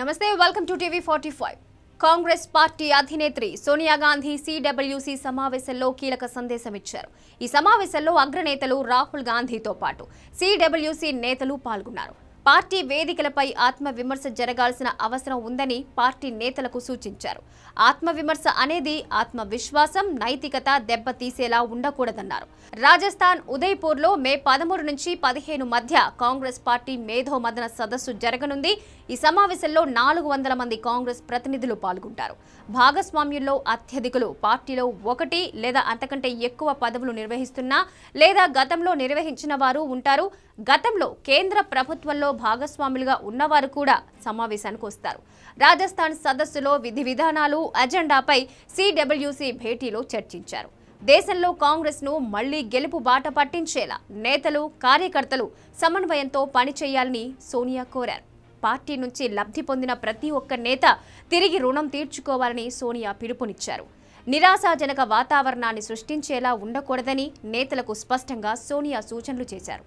నమస్తే welcome to TV forty five Congress party అధినేత్రి Sonia Gandhi CWC సమావేశంలో కీలక సందేశం ఇచ్చారు ఈ సమావేశంలో అగ్రనేతలు రాహుల్ గాంధీతో పాటు సిడబ్ల్యూసీ నేతలు పాల్గొన్నారు పార్టీ వేదికలపై ఆత్మవిమర్శ జరగాల్సిన అవసరం ఉందని పార్టీ నేతలకు సూచించారు ఆత్మవిమర్శ అనేది ఆత్మవిశ్వాసం నైతికత దెబ్బతీసేలా ఉండకూడదన్నారు రాజస్థాన్ ఉదయ్పూర్లో మే పదమూడు నుంచి పదిహేను మధ్య కాంగ్రెస్ పార్టీ మేధోమదన సదస్సు జరగనుంది ఈ సమావేశంలో నాలుగు వందల మంది కాంగ్రెస్ ప్రతినిధులు పాల్గొంటారు భాగస్వామ్యుల్లో అత్యధికులు పార్టీలో ఒకటి లేదా అంతకంటే ఎక్కువ పదవులు నిర్వహిస్తున్నా లేదా గతంలో నిర్వహించిన వారు ఉంటారు గతంలో కేంద్ర ప్రభుత్వంలో భాగస్వాములుగా ఉన్నవారు కూడా సమావేశానికి వస్తారు రాజస్థాన్ సదస్సులో విధి విధానాలు అజెండాపై సిడబ్ల్యూసి భేటీలో చర్చించారు దేశంలో కాంగ్రెస్ను మళ్లీ గెలుపు బాట పట్టించేలా నేతలు కార్యకర్తలు సమన్వయంతో పనిచేయాలని సోనియా కోరారు పార్టీ నుంచి లబ్ధి పొందిన ప్రతి ఒక్క నేత తిరిగి రుణం తీర్చుకోవాలని సోనియా పిలుపునిచ్చారు నిరాశాజనక వాతావరణాన్ని సృష్టించేలా ఉండకూడదని నేతలకు స్పష్టంగా సోనియా సూచనలు చేశారు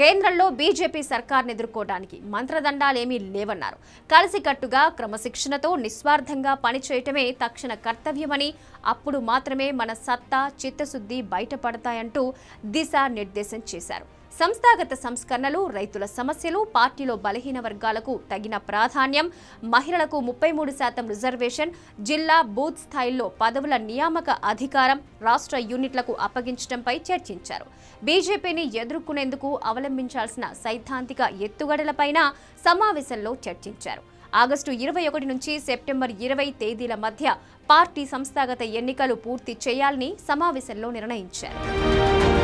కేంద్రంలో బీజేపీ సర్కార్ని ఎదుర్కోవడానికి మంత్రదండాలేమీ లేవన్నారు కలిసికట్టుగా క్రమశిక్షణతో నిస్వార్థంగా పనిచేయటమే తక్షణ కర్తవ్యమని అప్పుడు మాత్రమే మన సత్తా చిత్తశుద్ధి బయటపడతాయంటూ దిశా నిర్దేశం చేశారు సంస్థాగత సంస్కరణలు రైతుల సమస్యలు పార్టీలో బలహీన వర్గాలకు తగిన ప్రాధాన్యం మహిళలకు ముప్పై మూడు శాతం రిజర్వేషన్ జిల్లా బూత్ స్థాయిల్లో పదవుల నియామక అధికారం రాష్ట్ర యూనిట్లకు అప్పగించడంపై చర్చించారు బీజేపీని ఎదుర్కొనేందుకు అవలంబించాల్సిన సైద్ధాంతిక ఎత్తుగడలపైన సమావేశంలో చర్చించారు ఆగస్టు ఇరవై ఒకటి నుంచి సెప్టెంబర్ ఇరవై తేదీల మధ్య పార్టీ సంస్థాగత ఎన్నికలు పూర్తి చేయాలని సమావేశంలో నిర్ణయించారు